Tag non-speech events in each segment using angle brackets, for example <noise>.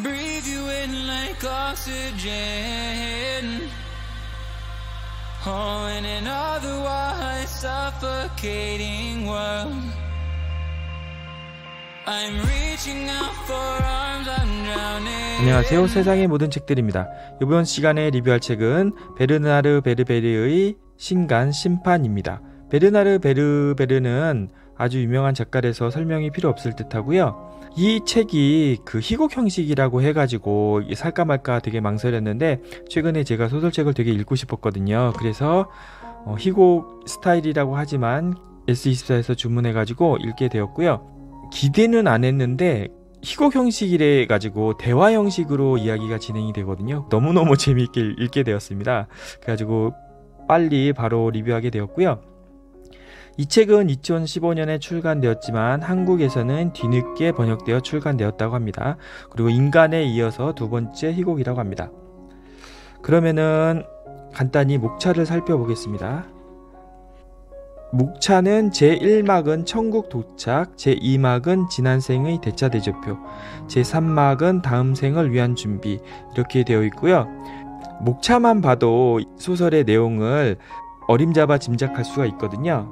breathe you in like oxygen. Oh, in an otherwise suffocating world, I'm reaching out for arms I'm drowning. 안녕하세요. 세상의 모든 책들입니다. 이번 시간에 리뷰할 책은 베르나르 베르베르의 신간 심판입니다. 베르나르 베르베르는 아주 유명한 작가라서 설명이 필요 없을 듯하고요. 이 책이 그 희곡 형식이라고 해가지고 살까 말까 되게 망설였는데 최근에 제가 소설책을 되게 읽고 싶었거든요. 그래서 어, 희곡 스타일이라고 하지만 S24에서 주문해가지고 읽게 되었고요. 기대는 안 했는데 희곡 형식이래 가지고 대화 형식으로 이야기가 진행이 되거든요. 너무너무 <laughs> 재미있게 읽게 되었습니다. 그래가지고 빨리 바로 리뷰하게 되었고요. 이 책은 2015년에 출간되었지만 한국에서는 뒤늦게 번역되어 출간되었다고 합니다. 그리고 인간에 이어서 두 번째 희곡이라고 합니다. 그러면은 간단히 목차를 살펴보겠습니다. 목차는 제1막은 천국 도착, 제2막은 지난 생의 대차 대조표, 제3막은 다음 생을 위한 준비 이렇게 되어 있고요. 목차만 봐도 소설의 내용을 어림잡아 짐작할 수가 있거든요.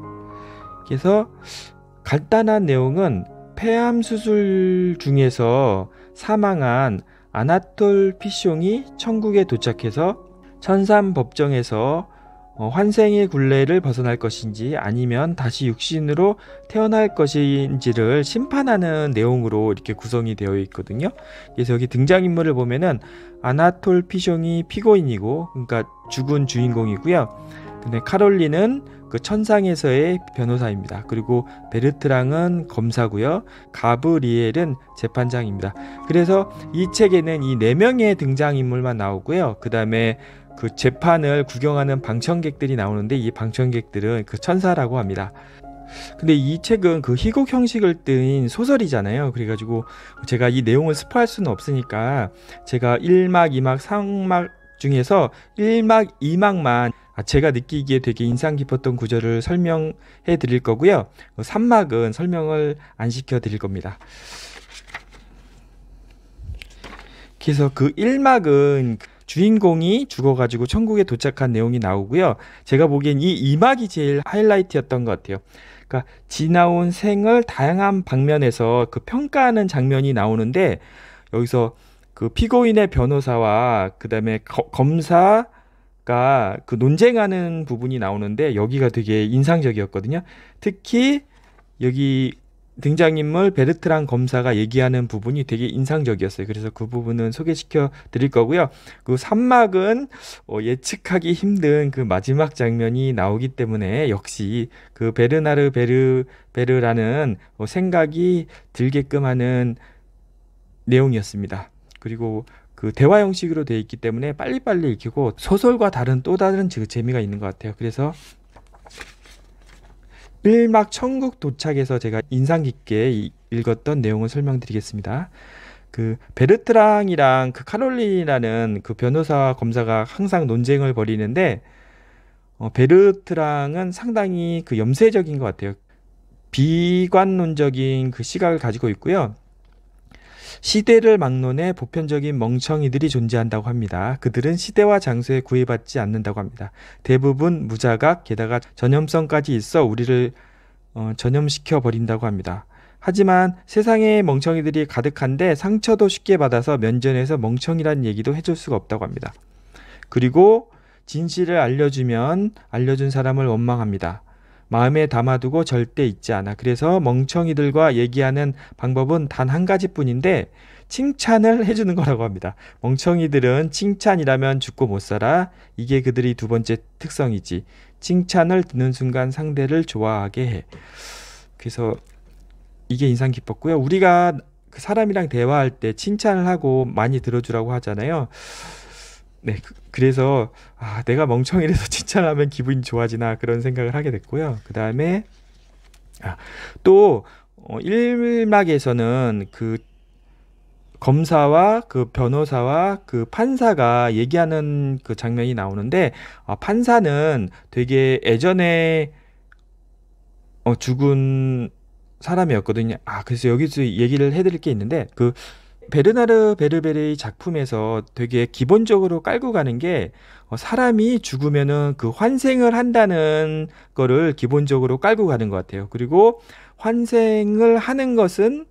그래서 간단한 내용은 폐암 수술 중에서 사망한 아나톨 피숑이 천국에 도착해서 천산 법정에서 어, 환생의 굴레를 벗어날 것인지 아니면 다시 육신으로 태어날 것인지를 심판하는 내용으로 이렇게 구성이 되어 있거든요. 그래서 여기 등장인물을 보면은 아나톨 피숑이 피고인이고, 그러니까 죽은 주인공이고요. 근데 카롤린은 그 천상에서의 변호사입니다. 그리고 베르트랑은 검사고요. 가브리엘은 재판장입니다. 그래서 이 책에는 이 네 명의 등장인물만 나오고요. 그다음에 그 재판을 구경하는 방청객들이 나오는데 이 방청객들은 그 천사라고 합니다. 근데 이 책은 그 희곡 형식을 띈 소설이잖아요. 그래가지고 제가 이 내용을 스포할 수는 없으니까 제가 1막, 2막, 3막 중에서 1막, 2막만 아, 제가 느끼기에 되게 인상 깊었던 구절을 설명해 드릴 거고요. 산막은 그 설명을 안 시켜 드릴 겁니다. 그래서 그 1막은 주인공이 죽어가지고 천국에 도착한 내용이 나오고요. 제가 보기엔 이 2막이 제일 하이라이트였던 것 같아요. 그러니까 지나온 생을 다양한 방면에서 그 평가하는 장면이 나오는데 여기서 그 피고인의 변호사와 그다음에 검사 아까 그 논쟁하는 부분이 나오는데 여기가 되게 인상적이었거든요. 특히 여기 등장인물 베르트랑 검사가 얘기하는 부분이 되게 인상적이었어요. 그래서 그 부분은 소개시켜 드릴 거고요. 그산막은어 예측하기 힘든 그 마지막 장면이 나오기 때문에 역시 그 베르나르 베르 베르라는 어 생각이 들게끔 하는 내용이었습니다. 그리고 그 대화 형식으로 돼 있기 때문에 빨리빨리 익히고 소설과 다른 또 다른 재미가 있는 것 같아요. 그래서 일막 천국 도착에서 제가 인상 깊게 읽었던 내용을 설명드리겠습니다. 그 베르트랑이랑 그 카롤린이라는 그 변호사 와 검사가 항상 논쟁을 벌이는데 어, 베르트랑은 상당히 그 염세적인 것 같아요. 비관론적인 그 시각을 가지고 있고요. 시대를 막론해 보편적인 멍청이들이 존재한다고 합니다. 그들은 시대와 장소에 구애받지 않는다고 합니다. 대부분 무자각, 게다가 전염성까지 있어 우리를 어, 전염시켜 버린다고 합니다. 하지만 세상에 멍청이들이 가득한데 상처도 쉽게 받아서 면전에서 멍청이란 얘기도 해줄 수가 없다고 합니다. 그리고 진실을 알려주면 알려준 사람을 원망합니다. 마음에 담아두고 절대 잊지 않아. 그래서 멍청이들과 얘기하는 방법은 단 한 가지뿐인데 칭찬을 해주는 거라고 합니다. 멍청이들은 칭찬이라면 죽고 못 살아. 이게 그들이 두 번째 특성이지. 칭찬을 듣는 순간 상대를 좋아하게 해. 그래서 이게 인상 깊었고요. 우리가 그 사람이랑 대화할 때 칭찬을 하고 많이 들어주라고 하잖아요. 네, 그, 래서 아, 내가 멍청이라서 <laughs> 칭찬하면 기분이 좋아지나 그런 생각을 하게 됐고요. 그 다음에 아, 또 어, 1막에서는 그 검사와 그 변호사와 그 판사가 얘기하는 그 장면이 나오는데 아, 판사는 되게 예전에 어, 죽은 사람이었거든요. 아, 그래서 여기서 얘기를 해드릴 게 있는데 그 베르나르 베르베르의 작품에서 되게 기본적으로 깔고 가는 게 어, 사람이 죽으면은 그 환생을 한다는 거를 기본적으로 깔고 가는 것 같아요. 그리고 환생을 하는 것은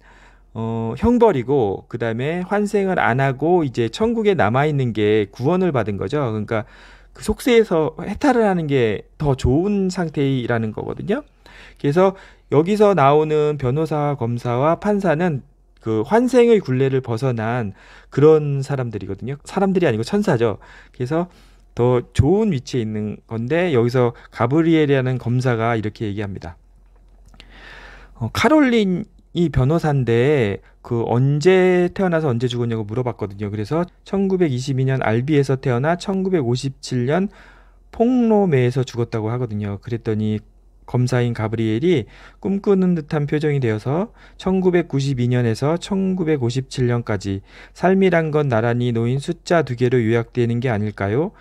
어, 형벌이고 그 다음에 환생을 안 하고 이제 천국에 남아 있는 게 구원을 받은 거죠. 그러니까 그 속세에서 해탈을 하는 게 더 좋은 상태라는 거거든요. 그래서 여기서 나오는 변호사, 검사와 판사는 그 환생의 굴레를 벗어난 그런 사람들이거든요. 사람들이 아니고 천사죠. 그래서 더 좋은 위치에 있는 건데 여기서 가브리엘이라는 검사가 이렇게 얘기합니다. 어, 카롤린 이 변호사인데 그 언제 태어나서 언제 죽었냐고 물어봤거든요. 그래서 1922년 알비에서 태어나 1957년 폭로매에서 죽었다고 하거든요. 그랬더니 검사인 가브리엘이 꿈꾸는 듯한 표정이 되어서 1992년에서 1957년까지 삶이란 건 나란히 놓인 숫자 두 개로 요약되는 게 아닐까요?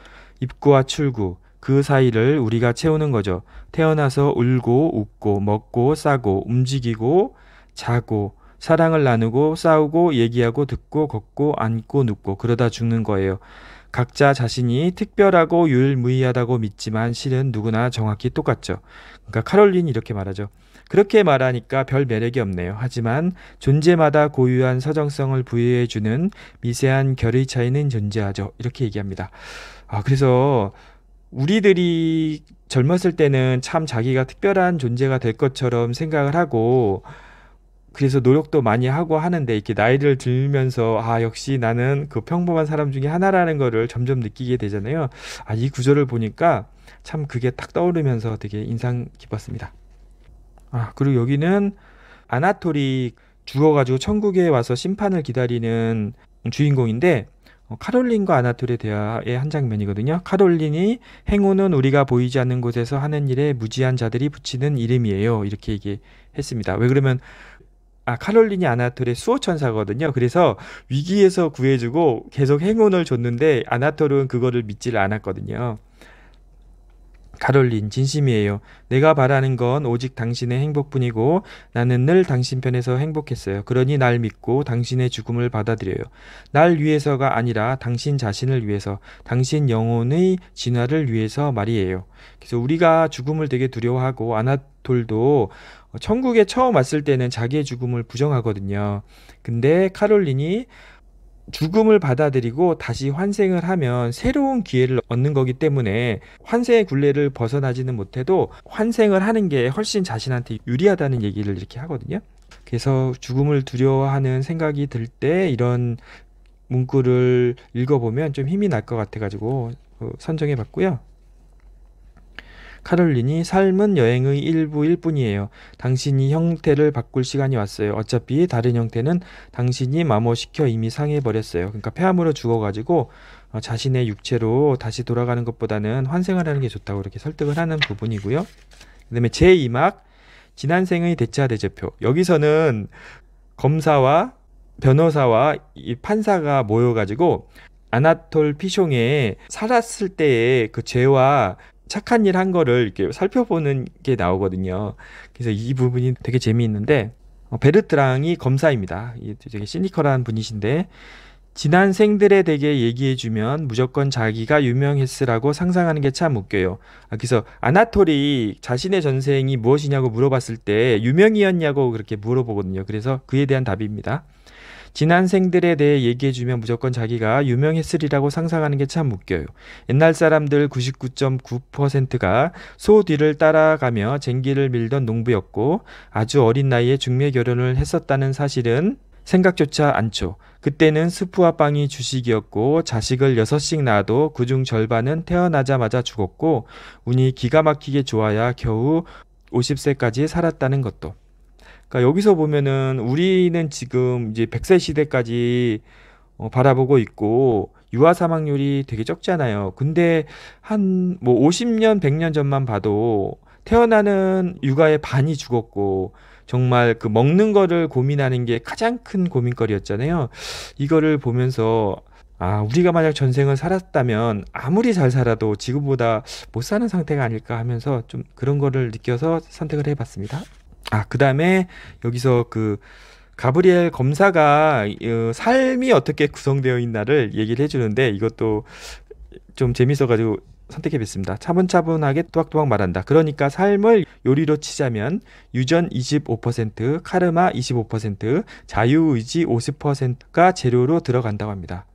입구와 출구, 그 사이를 우리가 채우는 거죠. 태어나서 울고, 웃고, 먹고, 싸고, 움직이고, 자고, 사랑을 나누고, 싸우고, 얘기하고, 듣고, 걷고, 앉고, 눕고, 그러다 죽는 거예요. 각자 자신이 특별하고 유일무이하다고 믿지만 실은 누구나 정확히 똑같죠. 그러니까 카롤린이 렇게 말하죠. 그렇게 말하니까 별 매력이 없네요. 하지만 존재마다 고유한 서정성을 부여해주는 미세한 결의 차이는 존재하죠. 이렇게 얘기합니다. 아, 그래서 우리들이 젊었을 때는 참 자기가 특별한 존재가 될 것처럼 생각을 하고 그래서 노력도 많이 하고 하는데 이렇게 나이를 들면서 아 역시 나는 그 평범한 사람 중에 하나라는 거를 점점 느끼게 되잖아요. 아 이 구절을 보니까 참 그게 딱 떠오르면서 되게 인상 깊었습니다. 아 그리고 여기는 아나톨이 죽어가지고 천국에 와서 심판을 기다리는 주인공인데 어, 카롤린과 아나톨의 대화의 한 장면이거든요. 카롤린이 행운은 우리가 보이지 않는 곳에서 하는 일에 무지한 자들이 붙이는 이름이에요. 이렇게 얘기했습니다. 왜 그러면 아, 카롤린이 아나톨의 수호천사거든요. 그래서 위기에서 구해주고 계속 행운을 줬는데 아나톨은 그거를 믿지를 않았거든요. 카롤린, 진심이에요. 내가 바라는 건 오직 당신의 행복뿐이고 나는 늘 당신 편에서 행복했어요. 그러니 날 믿고 당신의 죽음을 받아들여요. 날 위해서가 아니라 당신 자신을 위해서, 당신 영혼의 진화를 위해서 말이에요. 그래서 우리가 죽음을 되게 두려워하고 아나톨도 어, 천국에 처음 왔을 때는 자기의 죽음을 부정하거든요. 근데 카롤린이 죽음을 받아들이고 다시 환생을 하면 새로운 기회를 얻는 거기 때문에 환생의 굴레를 벗어나지는 못해도 환생을 하는 게 훨씬 자신한테 유리하다는 얘기를 이렇게 하거든요. 그래서 죽음을 두려워하는 생각이 들 때 이런 문구를 읽어보면 좀 힘이 날 것 같아가지고 어, 선정해 봤고요. 카롤린이 삶은 여행의 일부일 뿐이에요. 당신이 형태를 바꿀 시간이 왔어요. 어차피 다른 형태는 당신이 마모시켜 이미 상해버렸어요. 그러니까 폐암으로 죽어가지고 어, 자신의 육체로 다시 돌아가는 것보다는 환생을 하는 게 좋다고 이렇게 설득을 하는 부분이고요. 그 다음에 제2막 지난 생의 대차 대제표 여기서는 검사와 변호사와 이 판사가 모여가지고 아나톨 피숑의 살았을 때의 그 죄와 착한 일 한 거를 이렇게 살펴보는 게 나오거든요. 그래서 이 부분이 되게 재미있는데 어, 베르트랑이 검사입니다. 되게 시니컬한 분이신데 지난 생들에 대게 얘기해주면 무조건 자기가 유명했으라고 상상하는 게 참 웃겨요. 아, 그래서 아나톨이 자신의 전생이 무엇이냐고 물어봤을 때 유명이었냐고 그렇게 물어보거든요. 그래서 그에 대한 답입니다. 지난 생들에 대해 얘기해주면 무조건 자기가 유명했으리라고 상상하는 게 참 웃겨요. 옛날 사람들 99.9%가 소 뒤를 따라가며 쟁기를 밀던 농부였고 아주 어린 나이에 중매 결혼을 했었다는 사실은 생각조차 안죠 그때는 스프와 빵이 주식이었고 자식을 6씩 낳아도 그중 절반은 태어나자마자 죽었고 운이 기가 막히게 좋아야 겨우 50세까지 살았다는 것도. 그러니까 여기서 보면은 우리는 지금 이제 100세 시대까지 어, 바라보고 있고 유아 사망률이 되게 적잖아요. 근데 한 뭐 50년, 100년 전만 봐도 태어나는 육아의 반이 죽었고 정말 그 먹는 거를 고민하는 게 가장 큰 고민거리였잖아요. 이거를 보면서 아, 우리가 만약 전생을 살았다면 아무리 잘 살아도 지금보다 못 사는 상태가 아닐까 하면서 좀 그런 거를 느껴서 선택을 해봤습니다. 아, 그 다음에 여기서 그 가브리엘 검사가 어, 삶이 어떻게 구성되어 있나를 얘기를 해주는데 이것도 좀 재밌어가지고 선택해봤습니다. 차분차분하게 또박또박 말한다. 그러니까 삶을 요리로 치자면 유전 25%, 카르마 25%, 자유의지 50%가 재료로 들어간다고 합니다.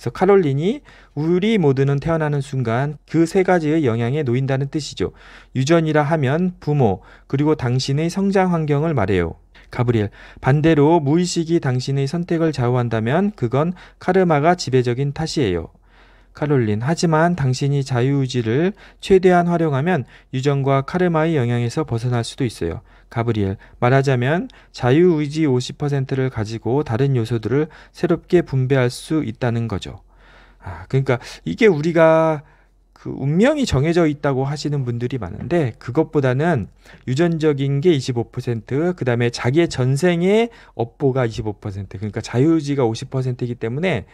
그래서 카롤린이 우리 모두는 태어나는 순간 그 세 가지의 영향에 놓인다는 뜻이죠. 유전이라 하면 부모, 그리고 당신의 성장 환경을 말해요. 가브리엘, 반대로 무의식이 당신의 선택을 좌우한다면 그건 카르마가 지배적인 탓이에요. 카롤린, 하지만 당신이 자유의지를 최대한 활용하면 유전과 카르마의 영향에서 벗어날 수도 있어요. 가브리엘, 말하자면 자유의지 50%를 가지고 다른 요소들을 새롭게 분배할 수 있다는 거죠. 아, 그러니까 이게 우리가 그 운명이 정해져 있다고 하시는 분들이 많은데 그것보다는 유전적인 게 25%, 그다음에 자기의 전생의 업보가 25%, 그러니까 자유의지가 50%이기 때문에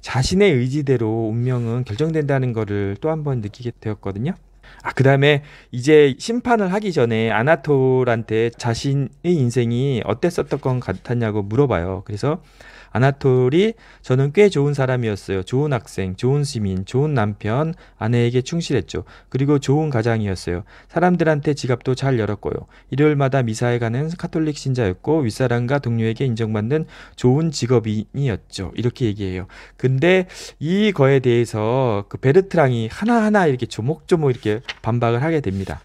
자신의 의지대로 운명은 결정된다는 것을 또 한 번 느끼게 되었거든요. 아, 그 다음에 이제 심판을 하기 전에 아나톨한테 자신의 인생이 어땠었던 것 같았냐고 물어봐요. 그래서 아나톨이 저는 꽤 좋은 사람이었어요. 좋은 학생, 좋은 시민, 좋은 남편, 아내에게 충실했죠. 그리고 좋은 가장이었어요. 사람들한테 지갑도 잘 열었고요. 일요일마다 미사에 가는 카톨릭 신자였고 윗사람과 동료에게 인정받는 좋은 직업인이었죠. 이렇게 얘기해요. 근데 이거에 대해서 그 베르트랑이 하나하나 이렇게 조목조목 이렇게 반박을 하게 됩니다.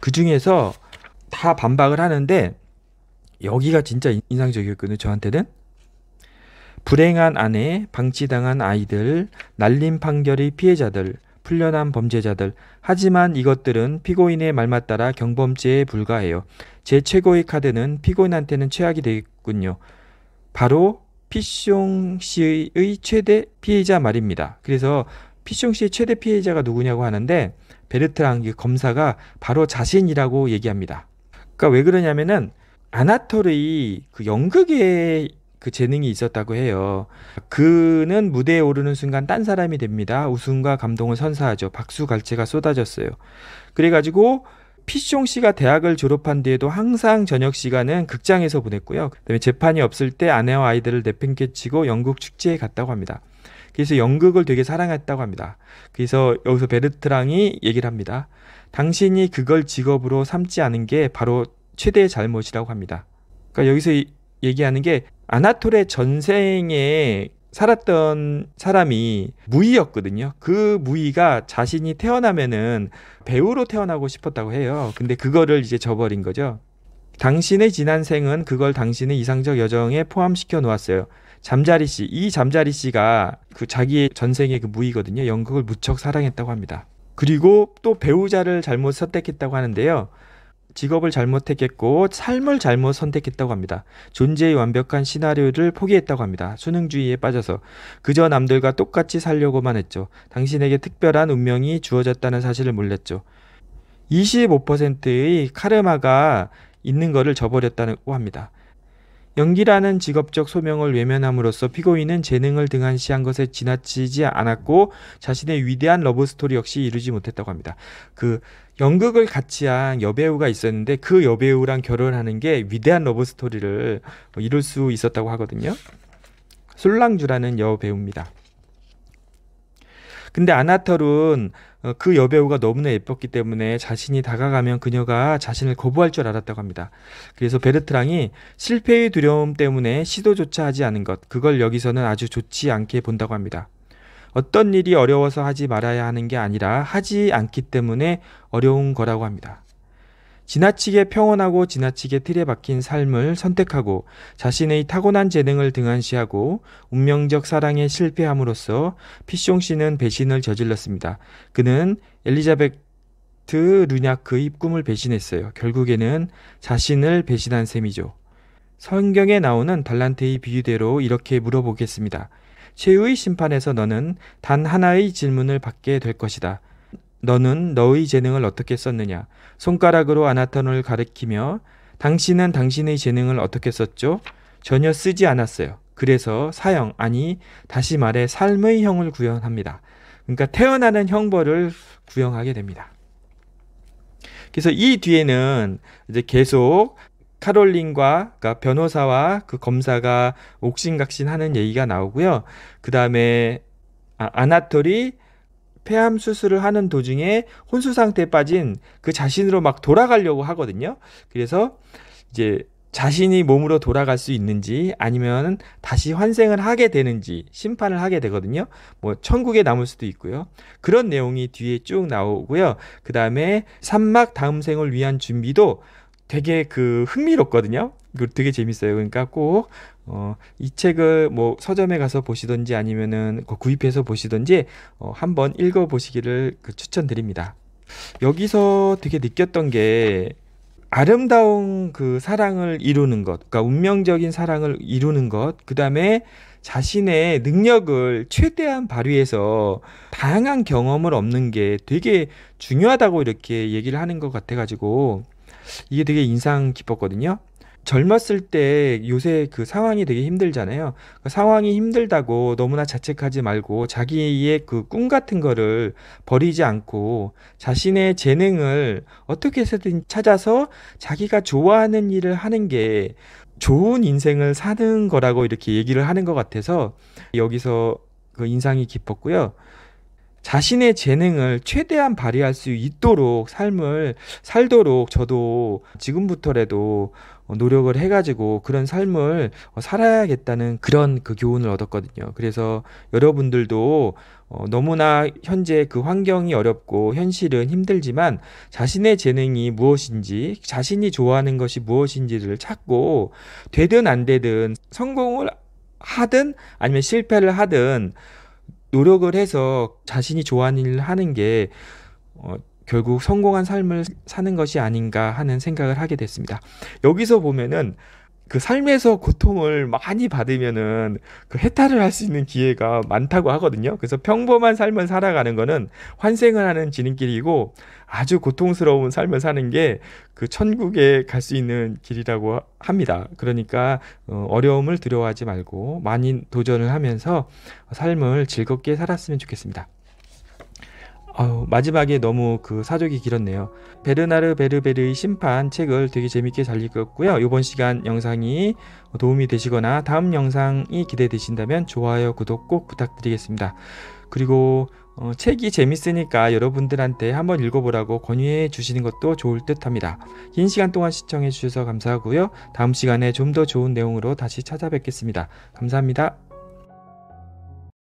그 중에서 다 반박을 하는데 여기가 진짜 인상적이었거든요. 저한테는 불행한 아내, 방치당한 아이들, 날림 판결의 피해자들, 풀려난 범죄자들. 하지만 이것들은 피고인의 말만 따라 경범죄에 불과해요. 제 최고의 카드는 피고인한테는 최악이 되겠군요. 바로 피숑 씨의 최대 피해자 말입니다. 그래서 피숑 씨의 최대 피해자가 누구냐고 하는데 베르트랑 검사가 바로 자신이라고 얘기합니다. 그러니까 왜 그러냐면은 아나톨의 그 연극에 그 재능이 있었다고 해요. 그는 무대에 오르는 순간 딴 사람이 됩니다. 웃음과 감동을 선사하죠. 박수갈채가 쏟아졌어요. 그래가지고 피숑 씨가 대학을 졸업한 뒤에도 항상 저녁 시간은 극장에서 보냈고요. 그다음에 재판이 없을 때 아내와 아이들을 내팽개치고 연극 축제에 갔다고 합니다. 그래서 연극을 되게 사랑했다고 합니다. 그래서 여기서 베르트랑이 얘기를 합니다. 당신이 그걸 직업으로 삼지 않은 게 바로 최대의 잘못이라고 합니다. 그러니까 여기서 얘기하는 게 아나톨의 전생에 살았던 사람이 무의였거든요. 그 무의가 자신이 태어나면은 배우로 태어나고 싶었다고 해요. 근데 그거를 이제 저버린 거죠. 당신의 지난 생은 그걸 당신의 이상적 여정에 포함시켜 놓았어요. 잠자리 씨, 이 잠자리 씨가 그 자기의 전생의 그 무이거든요. 연극을 무척 사랑했다고 합니다. 그리고 또 배우자를 잘못 선택했다고 하는데요. 직업을 잘못했겠고 삶을 잘못 선택했다고 합니다. 존재의 완벽한 시나리오를 포기했다고 합니다. 수능주의에 빠져서 그저 남들과 똑같이 살려고만 했죠. 당신에게 특별한 운명이 주어졌다는 사실을 몰랐죠. 25%의 카르마가 있는 것을 저버렸다고 합니다. 연기라는 직업적 소명을 외면함으로써 피고인은 재능을 등한시한 것에 지나치지 않았고 자신의 위대한 러브스토리 역시 이루지 못했다고 합니다. 그 연극을 같이 한 여배우가 있었는데 그 여배우랑 결혼하는 게 위대한 러브스토리를 뭐 이룰 수 있었다고 하거든요. 솔랑주라는 여배우입니다. 근데 아나털은 어, 그 여배우가 너무나 예뻤기 때문에 자신이 다가가면 그녀가 자신을 거부할 줄 알았다고 합니다. 그래서 베르트랑이 실패의 두려움 때문에 시도조차 하지 않은 것, 그걸 여기서는 아주 좋지 않게 본다고 합니다. 어떤 일이 어려워서 하지 말아야 하는 게 아니라 하지 않기 때문에 어려운 거라고 합니다. 지나치게 평온하고 지나치게 틀에 박힌 삶을 선택하고 자신의 타고난 재능을 등한시하고 운명적 사랑에 실패함으로써 피숑 씨는 배신을 저질렀습니다. 그는 엘리자베트 루냐크의 그 꿈을 배신했어요. 결국에는 자신을 배신한 셈이죠. 성경에 나오는 달란트의 비유대로 이렇게 물어보겠습니다. 최후의 심판에서 너는 단 하나의 질문을 받게 될 것이다. 너는 너의 재능을 어떻게 썼느냐? 손가락으로 아나톤을 가리키며 당신은 당신의 재능을 어떻게 썼죠? 전혀 쓰지 않았어요. 그래서 사형, 아니, 다시 말해 삶의 형을 구현합니다. 그러니까 태어나는 형벌을 구형하게 됩니다. 그래서 이 뒤에는 이제 계속 카롤린과 그러니까 변호사와 그 검사가 옥신각신하는 얘기가 나오고요. 그 다음에 아, 아나톨이 폐암 수술을 하는 도중에 혼수 상태에 빠진 그 자신으로 막 돌아가려고 하거든요. 그래서 이제 자신이 몸으로 돌아갈 수 있는지 아니면 다시 환생을 하게 되는지 심판을 하게 되거든요. 뭐 천국에 남을 수도 있고요. 그런 내용이 뒤에 쭉 나오고요. 그 다음에 산막 다음 생을 위한 준비도 되게 그 흥미롭거든요. 그 되게 재밌어요. 그러니까 꼭 어, 이 책을 뭐 서점에 가서 보시든지 아니면은 그 구입해서 보시든지 어, 한번 읽어 보시기를 그 추천드립니다. 여기서 되게 느꼈던 게 아름다운 그 사랑을 이루는 것, 그러니까 운명적인 사랑을 이루는 것, 그 다음에 자신의 능력을 최대한 발휘해서 다양한 경험을 얻는 게 되게 중요하다고 이렇게 얘기를 하는 것 같아가지고 이게 되게 인상 깊었거든요. 젊었을 때 요새 그 상황이 되게 힘들잖아요. 그 상황이 힘들다고 너무나 자책하지 말고 자기의 그 꿈 같은 거를 버리지 않고 자신의 재능을 어떻게 해서든 찾아서 자기가 좋아하는 일을 하는 게 좋은 인생을 사는 거라고 이렇게 얘기를 하는 것 같아서 여기서 그 인상이 깊었고요. 자신의 재능을 최대한 발휘할 수 있도록 삶을 살도록 저도 지금부터라도 어, 노력을 해가지고 그런 삶을 어, 살아야겠다는 그런 그 교훈을 얻었거든요. 그래서 여러분들도 어, 너무나 현재 그 환경이 어렵고 현실은 힘들지만 자신의 재능이 무엇인지 자신이 좋아하는 것이 무엇인지를 찾고 되든 안 되든 성공을 하든 아니면 실패를 하든 노력을 해서 자신이 좋아하는 일을 하는 게 어, 결국 성공한 삶을 사는 것이 아닌가 하는 생각을 하게 됐습니다. 여기서 보면은 그 삶에서 고통을 많이 받으면은 그 해탈을 할 수 있는 기회가 많다고 하거든요. 그래서 평범한 삶을 살아가는 거는 환생을 하는 지름길이고 아주 고통스러운 삶을 사는 게 그 천국에 갈 수 있는 길이라고 합니다. 그러니까 어, 어려움을 두려워하지 말고 많이 도전을 하면서 삶을 즐겁게 살았으면 좋겠습니다. 아유, 마지막에 너무 그 사족이 길었네요. 베르나르 베르베르의 심판 책을 되게 재밌게 잘 읽었고요. 이번 시간 영상이 도움이 되시거나 다음 영상이 기대되신다면 좋아요, 구독 꼭 부탁드리겠습니다. 그리고 어, 책이 재밌으니까 여러분들한테 한번 읽어보라고 권유해 주시는 것도 좋을 듯 합니다. 긴 시간 동안 시청해 주셔서 감사하고요. 다음 시간에 좀 더 좋은 내용으로 다시 찾아뵙겠습니다. 감사합니다.